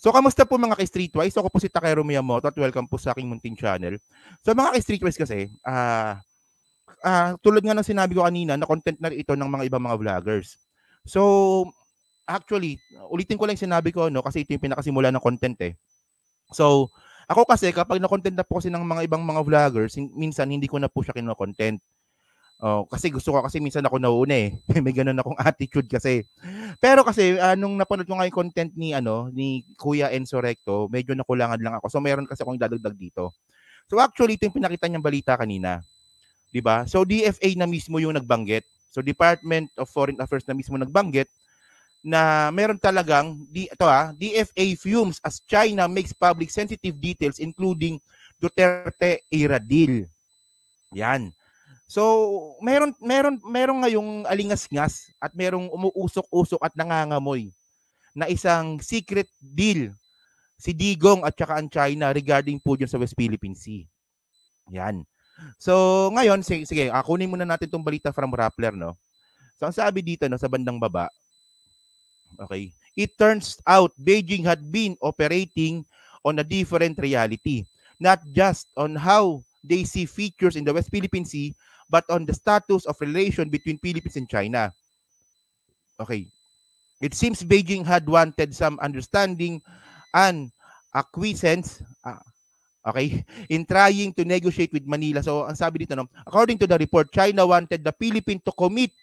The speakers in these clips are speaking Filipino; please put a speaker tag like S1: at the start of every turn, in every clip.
S1: So, kamusta po mga ka-streetwise? Ako po si Takeru Miyamoto at welcome po sa aking munting Channel. So, mga ka-streetwise kasi, ah, uh, uh, tulad nga ng sinabi ko kanina, na content na ito ng mga ibang mga vloggers. So, actually, ulitin ko lang yung sinabi ko, no, kasi ito yung pinakasimula ng content eh. So, ako kasi kapag na-content na po kasi ng mga ibang mga vloggers, minsan hindi ko na po siya kino-content. Oh, kasi gusto ko kasi minsan ako nauuna eh. May ganun akong attitude kasi. Pero kasi uh, nung napanood ko nga yung content ni ano ni Kuya Enzo Recto, medyo nakulangan lang ako. So meron kasi akong dadagdag dito. So actually ito yung pinakita niyang balita kanina. 'Di ba? So DFA na mismo yung nagbanggit. So Department of Foreign Affairs na mismo nagbanggit na meron talagang di ito ah, DFA fumes as China makes public sensitive details including Duterte era deal. Yan. So, meron meron meron ngayong alingas-ngas at merong umuusok-usok at nangangamoy na isang secret deal si Digong at saka ang China regarding po dyan sa West Philippine Sea. Yan. So, ngayon, sige, sige ah, kunin muna natin itong balita from Rappler, no? So, ang sabi dito, no, sa bandang baba, okay, it turns out Beijing had been operating on a different reality, not just on how they see features in the West Philippine Sea, but on the status of relation between Philippines and China. Okay. It seems Beijing had wanted some understanding and acquiescence uh, okay, in trying to negotiate with Manila. So, ang sabi dito, no, according to the report, China wanted the Philippines to commit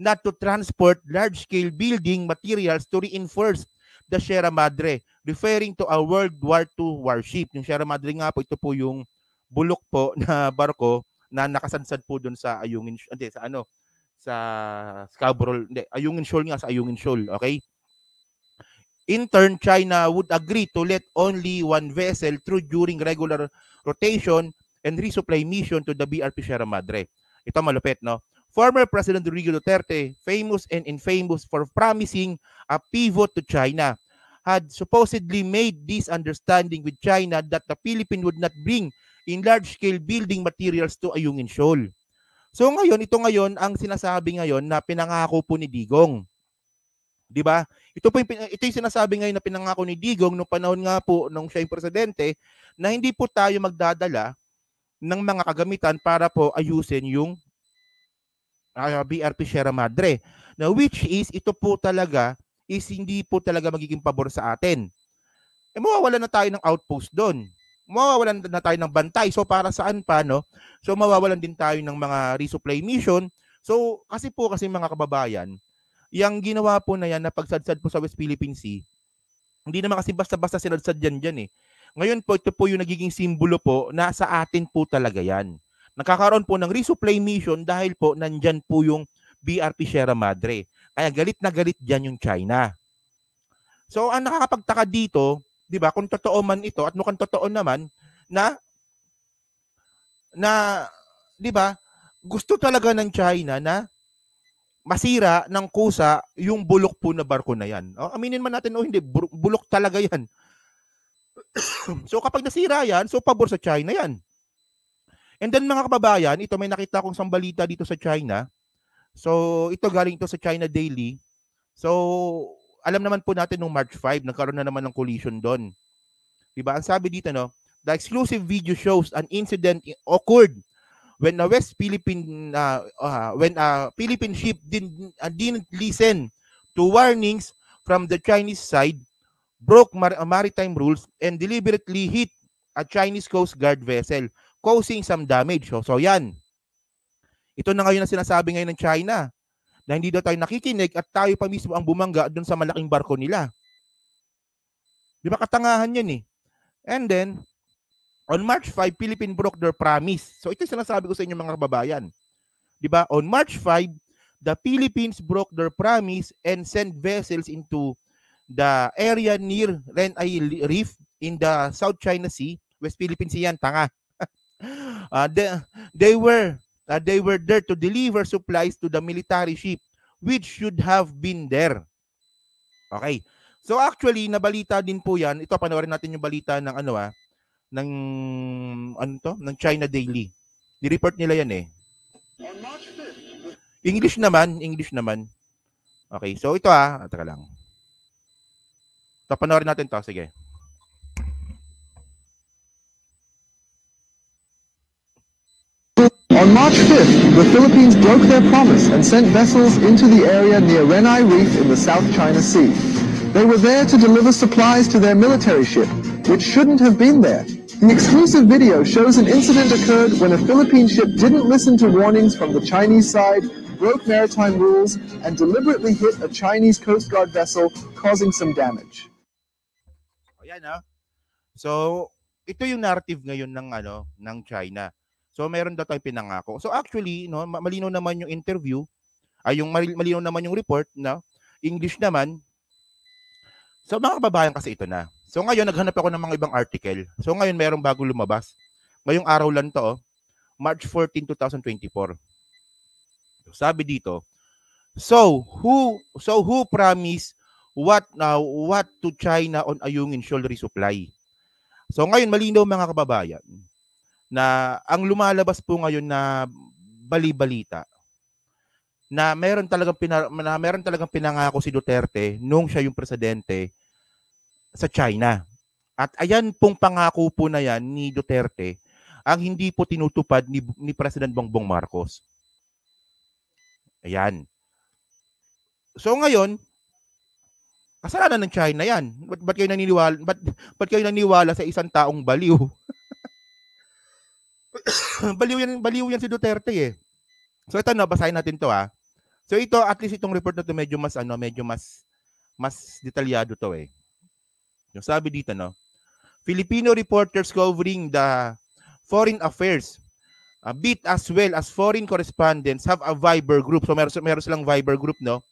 S1: not to transport large-scale building materials to reinforce the Sierra Madre, referring to a World War II warship. Yung Sierra Madre nga po, ito po yung bulok po na barko na nakasansad po doon sa Ayungin, hindi, sa ano, sa Scarborough, hindi, Ayungin Shoal nga, sa Ayungin Shoal, okay? In turn, China would agree to let only one vessel through during regular rotation and resupply mission to the BRP Sierra Madre. Ito malupit, no? Former President Rodrigo Duterte, famous and infamous for promising a pivot to China, had supposedly made this understanding with China that the Philippines would not bring in large-scale building materials to Ayungin Shoal. So ngayon, ito ngayon ang sinasabi ngayon na pinangako po ni Digong. 'Di ba? Ito po yung, ito yung sinasabi ngayon na pinangako ni Digong nung panahon nga po nung siya yung presidente na hindi po tayo magdadala ng mga kagamitan para po ayusin yung uh, ah, BRP Sierra Madre. Na which is ito po talaga is hindi po talaga magiging pabor sa atin. E eh, mawawala na tayo ng outpost doon mawawalan na tayo ng bantay. So para saan pa, no? So mawawalan din tayo ng mga resupply mission. So kasi po kasi mga kababayan, yung ginawa po na yan na pagsadsad po sa West Philippine Sea, hindi naman kasi basta-basta sinadsad yan dyan eh. Ngayon po, ito po yung nagiging simbolo po na sa atin po talaga yan. Nakakaroon po ng resupply mission dahil po nandyan po yung BRP Sierra Madre. Kaya galit na galit dyan yung China. So ang nakakapagtaka dito, 'di ba? Kung totoo man ito at mukhang totoo naman na na 'di ba? Gusto talaga ng China na masira ng kusa yung bulok po na barko na yan. O, aminin man natin o hindi, bulok talaga yan. so kapag nasira yan, so pabor sa China yan. And then mga kababayan, ito may nakita akong isang balita dito sa China. So ito galing to sa China Daily. So alam naman po natin nung March 5, nagkaroon na naman ng collision doon. Diba? Ang sabi dito, no? The exclusive video shows an incident occurred when a West Philippine uh, uh, when a Philippine ship didn't uh, ah, didn't listen to warnings from the Chinese side, broke mar- maritime rules and deliberately hit a Chinese Coast Guard vessel, causing some damage. So, so yan. Ito na ngayon na sinasabi ngayon ng China na hindi daw tayo nakikinig at tayo pa mismo ang bumangga doon sa malaking barko nila. Di ba katangahan yan eh? And then, on March 5, Philippine broke their promise. So ito yung sinasabi ko sa inyo mga kababayan. Di ba? On March 5, the Philippines broke their promise and sent vessels into the area near Renai Reef in the South China Sea, West Philippine Sea yan, tanga. uh, they, they were that they were there to deliver supplies to the military ship which should have been there. Okay. So actually, nabalita din po yan. Ito, panoorin natin yung balita ng ano ah, ng, ano to? Ng China Daily. Ni-report nila yan eh. English naman, English naman. Okay, so ito ah, taka lang. Tapanoorin natin to, sige. On March 5th, the Philippines broke their promise and sent vessels into the area near Renai Reef in the South China Sea. They were there to deliver supplies to their military ship, which shouldn't have been there. The exclusive video shows an incident occurred when a Philippine ship didn't listen to warnings from the Chinese side, broke maritime rules, and deliberately hit a Chinese Coast Guard vessel, causing some damage. Ayan, oh, So, ito yung narrative ngayon ng ano ng China. So meron daw tayong pinangako. So actually, no, malino naman yung interview, ay yung malino naman yung report na no? English naman. So mga kababayan kasi ito na. So ngayon naghanap ako ng mga ibang article. So ngayon merong bago lumabas. Ngayong araw lang to, oh. March 14, 2024. So, sabi dito, so who so who promise what now uh, what to China on Ayungin shall supply. So ngayon malinaw mga kababayan na ang lumalabas po ngayon na balibalita na meron talagang pina, meron talagang pinangako si Duterte nung siya yung presidente sa China. At ayan pong pangako po na yan ni Duterte ang hindi po tinutupad ni, ni President Bongbong Marcos. Ayan. So ngayon, kasalanan ng China yan. Ba't, ba't kayo naniniwala, ba't, ba't kayo naniniwala sa isang taong baliw? baliw yan, baliw yan si Duterte eh. So ito no, basahin natin to ha. Ah. So ito, at least itong report na to medyo mas ano, medyo mas mas detalyado to eh. Yung sabi dito no, Filipino reporters covering the foreign affairs a ah, bit as well as foreign correspondents have a Viber group. So meron, meron silang Viber group no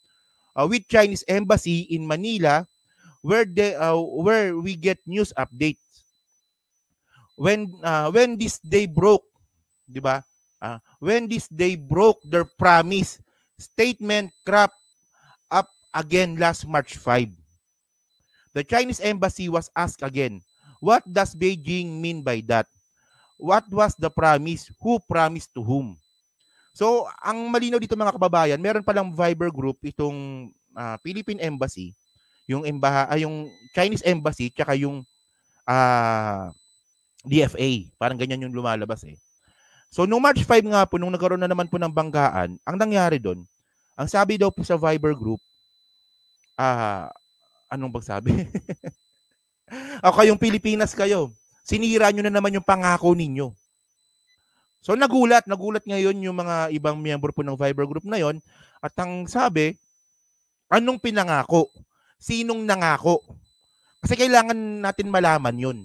S1: uh, with Chinese embassy in Manila where they uh, where we get news update when uh, when this day broke, 'di ba? Uh, when this day broke their promise, statement crap up again last March 5. The Chinese embassy was asked again, what does Beijing mean by that? What was the promise? Who promised to whom? So, ang malinaw dito mga kababayan, meron palang Viber group itong uh, Philippine Embassy, yung embaha, uh, yung Chinese Embassy, tsaka yung uh, DFA. Parang ganyan yung lumalabas eh. So, nung March 5 nga po, nung nagkaroon na naman po ng banggaan, ang nangyari doon, ang sabi daw po sa Viber group, ah, uh, anong pagsabi? o kayong Pilipinas kayo, sinira nyo na naman yung pangako ninyo. So nagulat, nagulat ngayon yung mga ibang member po ng Viber group na yon at ang sabi, anong pinangako? Sinong nangako? Kasi kailangan natin malaman yun.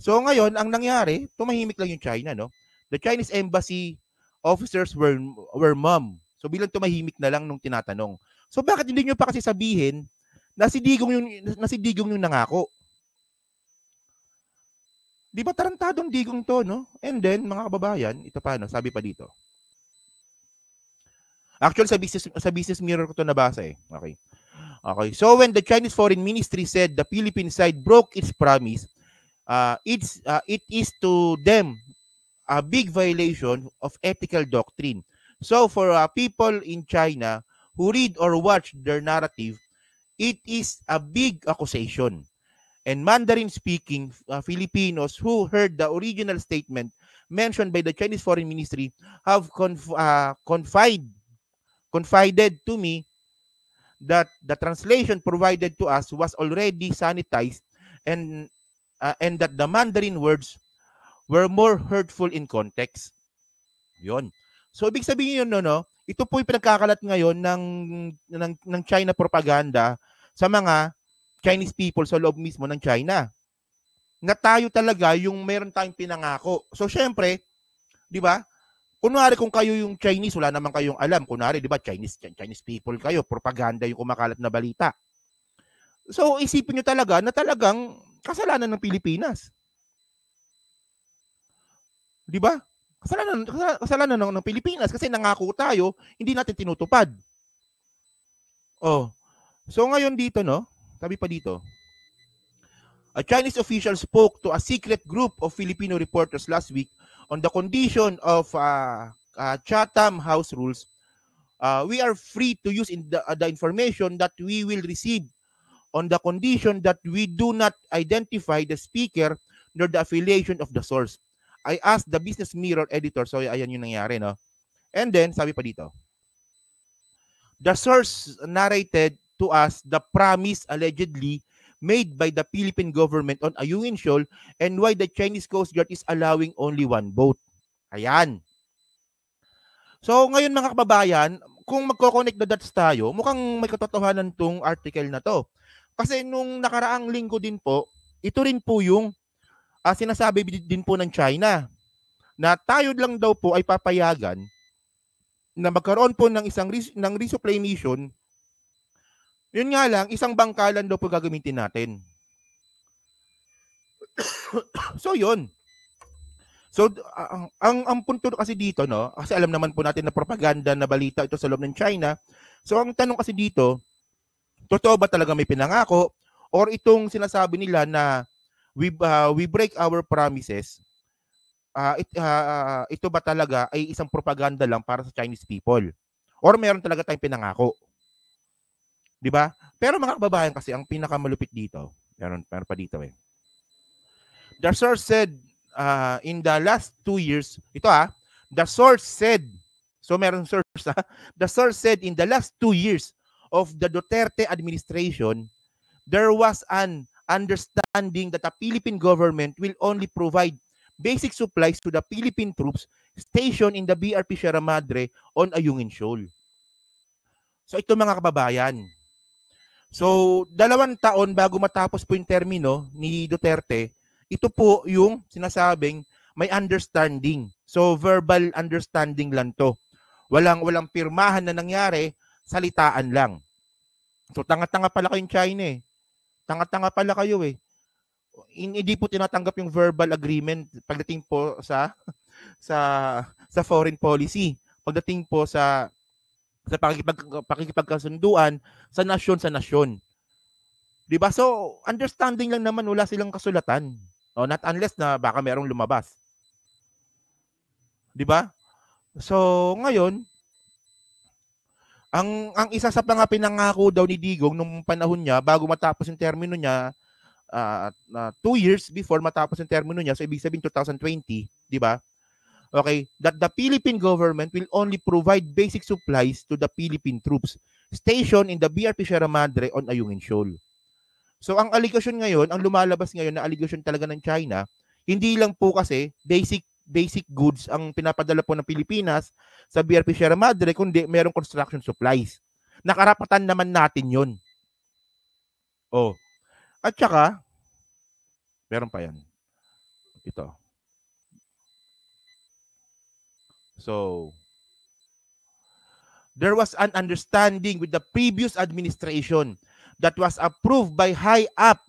S1: So ngayon, ang nangyari, tumahimik lang yung China, no? The Chinese embassy officers were were mum. So bilang tumahimik na lang nung tinatanong. So bakit hindi niyo pa kasi sabihin na si Digong yung na si Digong yung nangako? Di ba tarantadong digong to, no? And then, mga kababayan, ito pa, no? sabi pa dito. Actually, sa business, sa business mirror ko to nabasa eh. Okay. Okay. So when the Chinese Foreign Ministry said the Philippine side broke its promise uh, it's uh, it is to them a big violation of ethical doctrine. So for uh, people in China who read or watch their narrative, it is a big accusation. And Mandarin speaking uh, Filipinos who heard the original statement mentioned by the Chinese Foreign Ministry have conf uh, confide, confided to me that the translation provided to us was already sanitized and uh, and that the Mandarin words were more hurtful in context. Yun. So ibig sabihin yun, no, no, ito po yung pinagkakalat ngayon ng, ng, ng China propaganda sa mga Chinese people sa loob mismo ng China. Na tayo talaga yung meron tayong pinangako. So syempre, di ba? Kunwari kung kayo yung Chinese, wala naman kayong alam. Kunwari, di ba, Chinese, Chinese people kayo, propaganda yung kumakalat na balita. So isipin nyo talaga na talagang kasalanan ng Pilipinas. 'Di ba? Kasalanan kasalanan ng, ng Pilipinas kasi nangako tayo, hindi natin tinutupad. Oh. So ngayon dito no, sabi pa dito. A Chinese official spoke to a secret group of Filipino reporters last week on the condition of uh, uh, Chatham House rules. Uh, we are free to use in the, uh, the information that we will receive on the condition that we do not identify the speaker nor the affiliation of the source. I asked the Business Mirror editor, so ayan yung nangyari, no? And then, sabi pa dito, the source narrated to us the promise allegedly made by the Philippine government on Ayungin Shoal and why the Chinese Coast Guard is allowing only one boat. Ayan. So ngayon mga kababayan, kung magko-connect the dots tayo, mukhang may katotohanan tong article na to. Kasi nung nakaraang linggo din po, ito rin po yung uh, sinasabi din po ng China na tayo lang daw po ay papayagan na magkaroon po ng isang res- ng resupply mission. Yun nga lang, isang bangkalan daw po gagamitin natin. so yun. So uh, ang ang punto kasi dito no, kasi alam naman po natin na propaganda na balita ito sa loob ng China. So ang tanong kasi dito, totoo ba talaga may pinangako or itong sinasabi nila na we uh, we break our promises uh, it, uh, ito ba talaga ay isang propaganda lang para sa Chinese people or meron talaga tayong pinangako 'di ba pero mga kababayan kasi ang pinakamalupit dito meron, meron pa dito eh the source said uh, in the last two years ito ah the source said so meron source ah the source said in the last two years of the Duterte administration, there was an understanding that the Philippine government will only provide basic supplies to the Philippine troops stationed in the BRP Sierra Madre on Ayungin Shoal. So ito mga kababayan. So dalawang taon bago matapos po yung termino ni Duterte, ito po yung sinasabing may understanding. So verbal understanding lang to. Walang walang pirmahan na nangyari, salitaan lang. So tanga-tanga pala kayong China eh. Tanga-tanga pala kayo eh. Hindi po tinatanggap yung verbal agreement pagdating po sa sa sa foreign policy. Pagdating po sa sa pakikipag, pakikipagkasunduan sa nasyon sa nasyon. 'Di ba? So understanding lang naman wala silang kasulatan. Oh, not unless na baka merong lumabas. 'Di ba? So ngayon, ang ang isa sa mga pinangako daw ni Digong nung panahon niya bago matapos yung termino niya uh, uh, two years before matapos yung termino niya so ibig sabihin 2020, di ba? Okay, that the Philippine government will only provide basic supplies to the Philippine troops stationed in the BRP Sierra Madre on Ayungin Shoal. So ang allegation ngayon, ang lumalabas ngayon na allegation talaga ng China, hindi lang po kasi basic basic goods ang pinapadala po ng Pilipinas sa BRP Sierra Madre, kundi merong construction supplies. Nakarapatan naman natin yun. Oh. At saka, meron pa yan. Ito. So, there was an understanding with the previous administration that was approved by high up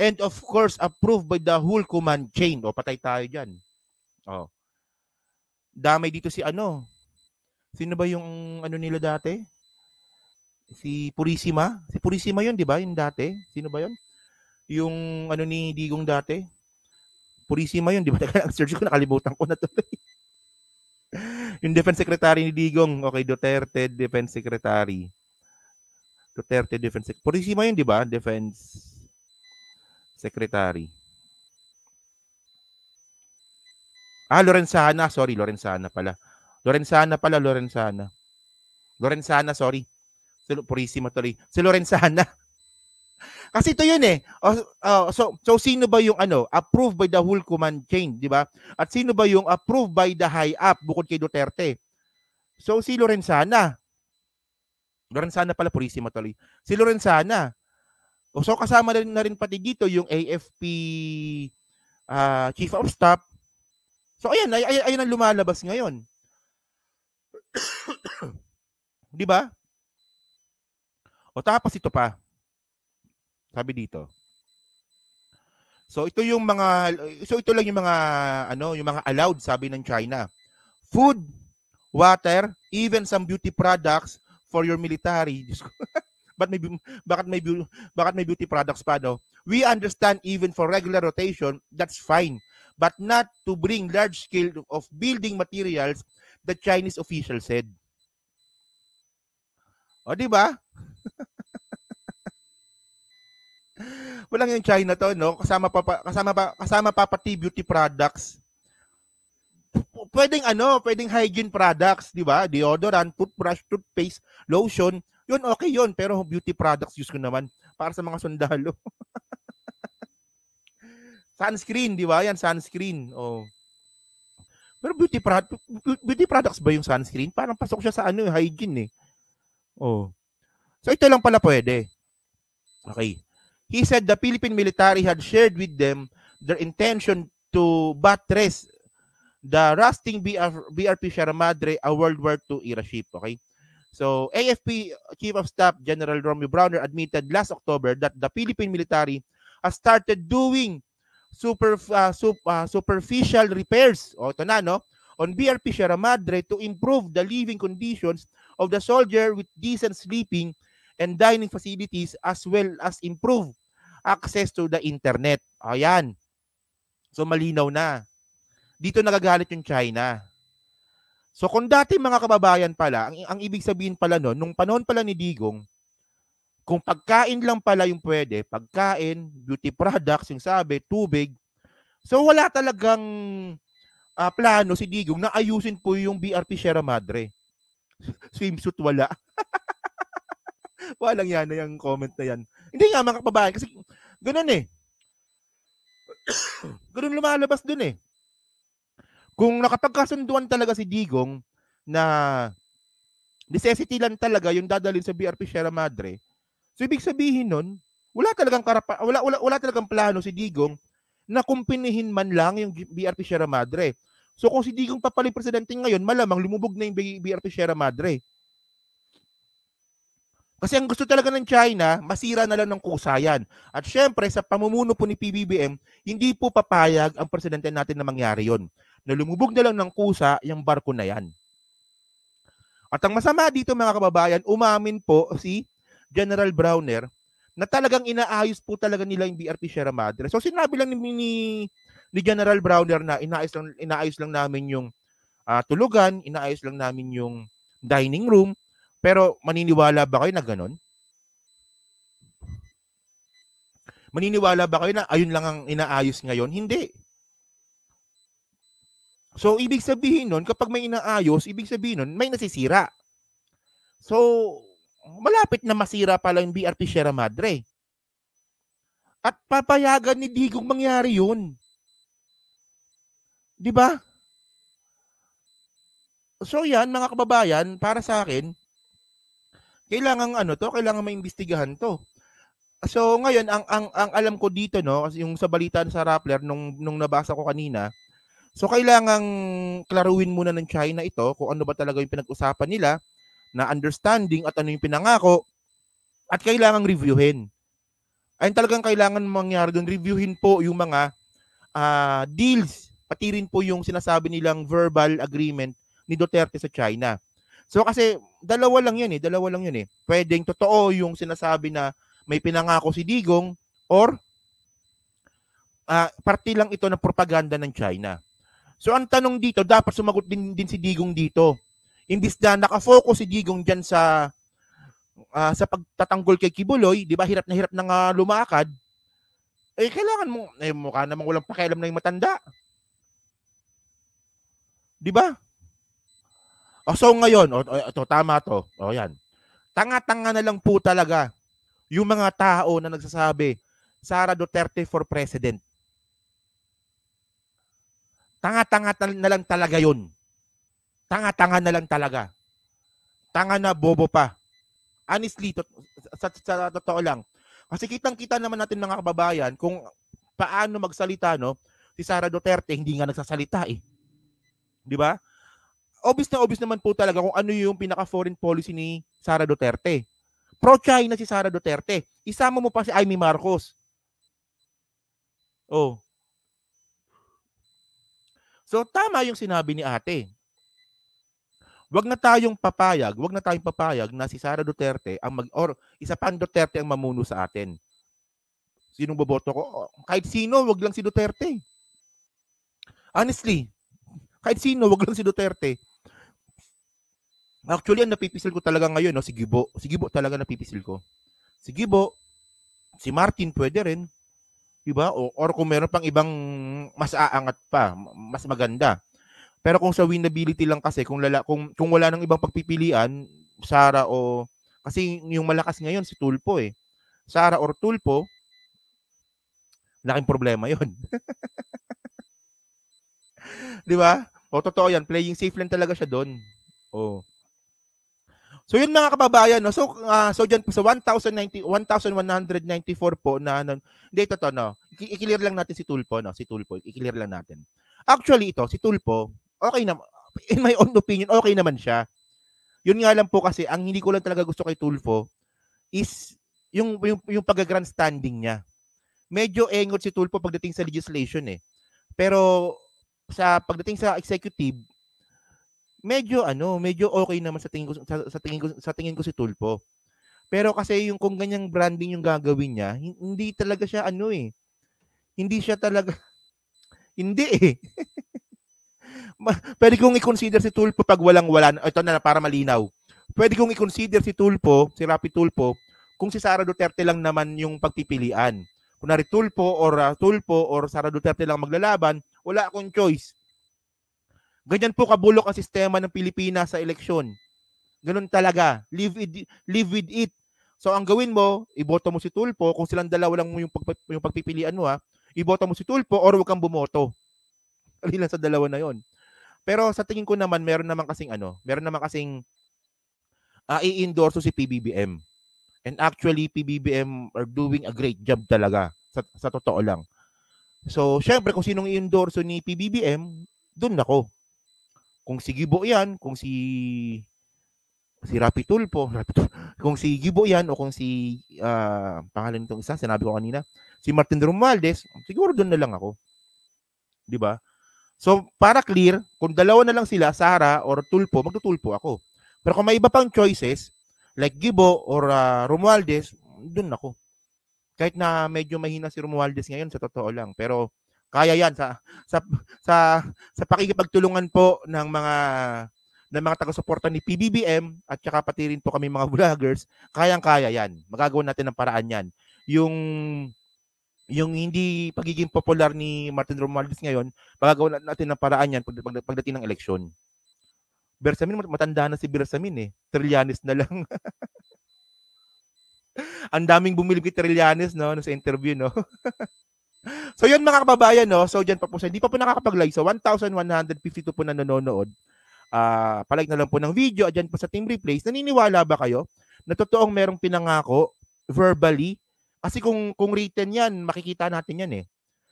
S1: and of course approved by the whole command chain. O patay tayo dyan. Oh. Damay dito si ano? Sino ba yung ano nila dati? Si Purisima? Si Purisima yun, di ba? Yung dati? Sino ba yun? Yung ano ni Digong dati? Purisima yun, di ba? Teka, ang search ko, nakalimutan ko na to. yung defense secretary ni Digong, okay, Duterte defense secretary. Duterte defense secretary. Purisima yun, di ba? Defense secretary. Ah, Lorenzana. Sorry, Lorenzana pala. Lorenzana pala, Lorenzana. Lorenzana, sorry. Si Purisima tuloy. Si Lorenzana. Kasi ito yun eh. Uh, uh, so, so sino ba yung ano, approved by the whole command chain, di ba? At sino ba yung approved by the high up bukod kay Duterte? So si Lorenzana. Lorenzana pala, Purisima tuloy. Si Lorenzana. So kasama na rin, na rin pati dito yung AFP uh, ah, Chief of Staff So ayan, ay, ay, ayun ang lumalabas ngayon. 'Di ba? O tapos ito pa. Sabi dito. So ito yung mga so ito lang yung mga ano, yung mga allowed sabi ng China. Food, water, even some beauty products for your military. but may bakat may bakit may beauty products pa no? We understand even for regular rotation, that's fine but not to bring large scale of building materials, the Chinese official said. O, di ba? Walang yung China to, no? Kasama pa, pa kasama pa kasama pa pati beauty products. pwedeng ano, pwedeng hygiene products, di ba? Deodorant, toothbrush, toothpaste, lotion. Yun, okay yun. Pero beauty products use ko naman para sa mga sundalo. Sunscreen, di ba? Yan, sunscreen. Oh. Pero beauty, product, beauty products ba yung sunscreen? Parang pasok siya sa ano, eh, hygiene eh. Oh. So ito lang pala pwede. Okay. He said the Philippine military had shared with them their intention to buttress the rusting BR, BRP Sierra Madre, a World War II era ship. Okay? So, AFP Chief of Staff General Romeo Browner admitted last October that the Philippine military has started doing super uh, sup, uh, superficial repairs o ito na no on BRP Sierra Madre to improve the living conditions of the soldier with decent sleeping and dining facilities as well as improve access to the internet. Ayan. So malinaw na. Dito nagagalit yung China. So kung dati mga kababayan pala, ang, ang ibig sabihin pala noon, nung panahon pala ni Digong, kung pagkain lang pala yung pwede, pagkain, beauty products, yung sabi, tubig. So wala talagang uh, plano si Digong na ayusin po yung BRP Sierra Madre. Swimsuit wala. Walang yan na yung comment na yan. Hindi nga mga kababayan kasi ganun eh. ganun lumalabas dun eh. Kung nakapagkasunduan talaga si Digong na necessity lang talaga yung dadalhin sa BRP Sierra Madre, So ibig sabihin nun, wala talagang karapa, wala, wala, wala talagang plano si Digong na kumpinihin man lang yung BRP Sierra Madre. So kung si Digong papalit presidente ngayon, malamang lumubog na yung BRP Sierra Madre. Kasi ang gusto talaga ng China, masira na lang ng kusayan. At syempre, sa pamumuno po ni PBBM, hindi po papayag ang presidente natin na mangyari yon. Na lumubog na lang ng kusa yung barko na yan. At ang masama dito mga kababayan, umamin po si General Browner na talagang inaayos po talaga nila yung BRP Sierra Madre. So sinabi lang ni, ni, ni General Browner na inaayos lang, inaayos lang namin yung uh, tulugan, inaayos lang namin yung dining room. Pero maniniwala ba kayo na ganun? Maniniwala ba kayo na ayun lang ang inaayos ngayon? Hindi. So, ibig sabihin nun, kapag may inaayos, ibig sabihin nun, may nasisira. So, malapit na masira pala yung BRP Sierra Madre. At papayagan ni Digong mangyari yun. Di ba? So yan, mga kababayan, para sa akin, kailangan ano to, kailangan maimbestigahan to. So ngayon, ang, ang, ang alam ko dito, no, yung sa balita sa Rappler, nung, nung nabasa ko kanina, so kailangang klaruin muna ng China ito kung ano ba talaga yung pinag-usapan nila na understanding at ano yung pinangako at kailangang reviewin. Ayun talagang kailangan mangyari doon, reviewin po yung mga uh, deals, pati rin po yung sinasabi nilang verbal agreement ni Duterte sa China. So kasi dalawa lang yan eh, dalawa lang yun eh. Pwedeng totoo yung sinasabi na may pinangako si Digong or uh, parte lang ito ng propaganda ng China. So ang tanong dito, dapat sumagot din, din si Digong dito imbis na nakafocus si Digong diyan sa uh, sa pagtatanggol kay Kibuloy, 'di ba? Hirap na hirap nang uh, lumakad. Eh kailangan mo eh mukha namang walang pakialam na 'yung matanda. 'Di ba? Oh, so ngayon, oh, oh, ito tama 'to. Oh, 'yan. Tanga-tanga na lang po talaga 'yung mga tao na nagsasabi Sara Duterte for president. Tanga-tanga na lang talaga 'yon tanga-tanga na lang talaga. Tanga na, bobo pa. Honestly, to, sa, sa, sa totoo lang. Kasi kitang-kita naman natin mga kababayan kung paano magsalita, no? Si Sara Duterte hindi nga nagsasalita eh. 'Di ba? Obvious na obvious naman po talaga kung ano yung pinaka-foreign policy ni Sara Duterte. Pro-China si Sara Duterte. Isama mo pa si Amy Marcos. Oh. So tama yung sinabi ni ate. Wag na tayong papayag, wag na tayong papayag na si Sara Duterte ang mag or isa pang Duterte ang mamuno sa atin. Sinong boboto ko? Oh, kahit sino, wag lang si Duterte. Honestly, kahit sino, wag lang si Duterte. Actually, ang napipisil ko talaga ngayon, no, si Gibo. Si Gibo talaga napipisil ko. Si Gibo, si Martin pwede rin. Diba? O, or kung meron pang ibang mas aangat pa, mas maganda. Pero kung sa winnability lang kasi, kung, lala, kung, kung wala nang ibang pagpipilian, Sara o... Kasi yung malakas ngayon, si Tulpo eh. Sara or Tulpo, laking problema yon Di ba? O totoo yan, playing safe lang talaga siya doon. Oh. So yun mga kababayan, no? so, uh, so dyan po sa 1,090, 1,194 po na, ano, hindi ito to, no? i-clear lang natin si Tulpo, no? si Tulpo, i-clear lang natin. Actually ito, si Tulpo, okay na, in my own opinion, okay naman siya. Yun nga lang po kasi, ang hindi ko lang talaga gusto kay Tulfo is yung, yung, yung pag-grandstanding niya. Medyo engot si Tulfo pagdating sa legislation eh. Pero sa pagdating sa executive, medyo ano, medyo okay naman sa tingin ko sa, sa tingin ko sa tingin ko si Tulfo. Pero kasi yung kung ganyang branding yung gagawin niya, hindi talaga siya ano eh. Hindi siya talaga hindi eh. pwede kong i-consider si Tulpo pag walang wala. Ito na para malinaw. Pwede kong i-consider si Tulpo, si Rapi Tulpo, kung si Sara Duterte lang naman yung pagpipilian. Kunwari Tulpo or uh, Tulpo or Sara Duterte lang maglalaban, wala akong choice. Ganyan po kabulok ang sistema ng Pilipinas sa eleksyon. Ganun talaga. Live with, live with it. So ang gawin mo, iboto mo si Tulpo kung silang dalawa lang mo yung, pag, yung pagpipilian mo ha. Iboto mo si Tulpo or huwag kang bumoto alila sa dalawa na yon. Pero sa tingin ko naman, meron naman kasing ano, meron naman kasing uh, ah, i-endorse si PBBM. And actually, PBBM are doing a great job talaga, sa, sa totoo lang. So, syempre, kung sinong i-endorse ni PBBM, dun ako. Kung si Gibo yan, kung si si Rapi Tulpo, Rapi Tulpo, kung si Gibo yan o kung si uh, pangalan nitong isa, sinabi ko kanina, si Martin Romualdez, siguro doon na lang ako. 'Di ba? So, para clear, kung dalawa na lang sila, Sara or Tulpo, magtutulpo ako. Pero kung may iba pang choices, like Gibo or uh, Romualdez, dun ako. Kahit na medyo mahina si Romualdez ngayon, sa totoo lang. Pero, kaya yan sa sa sa sa pakikipagtulungan po ng mga ng mga taga-suporta ni PBBM at saka pati rin po kami mga vloggers, kayang-kaya yan. Magagawa natin ang paraan yan. Yung yung hindi pagiging popular ni Martin Romualdez ngayon, magagawa natin ng paraan yan pag, pagdating ng eleksyon. Bersamin, matanda na si Bersamin eh. Trillianis na lang. Ang daming bumili kay Trillianis no, no, sa interview, no? so yun mga kababayan, no? So dyan pa po siya. Hindi pa po nakakapag-live. So 1,152 po na nanonood. Uh, palike na lang po ng video. Dyan po sa team replays. Naniniwala ba kayo na totoong merong pinangako verbally kasi kung, kung written yan, makikita natin yan eh.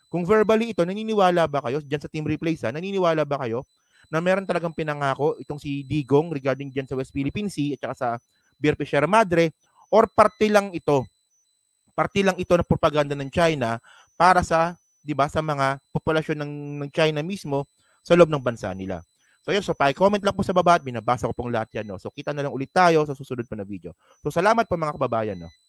S1: Kung verbally ito, naniniwala ba kayo, diyan sa team replay sa? naniniwala ba kayo na meron talagang pinangako itong si Digong regarding diyan sa West Philippine Sea at saka sa Beer Fisher Madre or parte lang ito? Parte lang ito na propaganda ng China para sa, di ba, sa mga populasyon ng, ng China mismo sa loob ng bansa nila. So yun, so pa-comment lang po sa baba at binabasa ko pong lahat yan. No? So kita na lang ulit tayo sa susunod pa na video. So salamat po mga kababayan. No?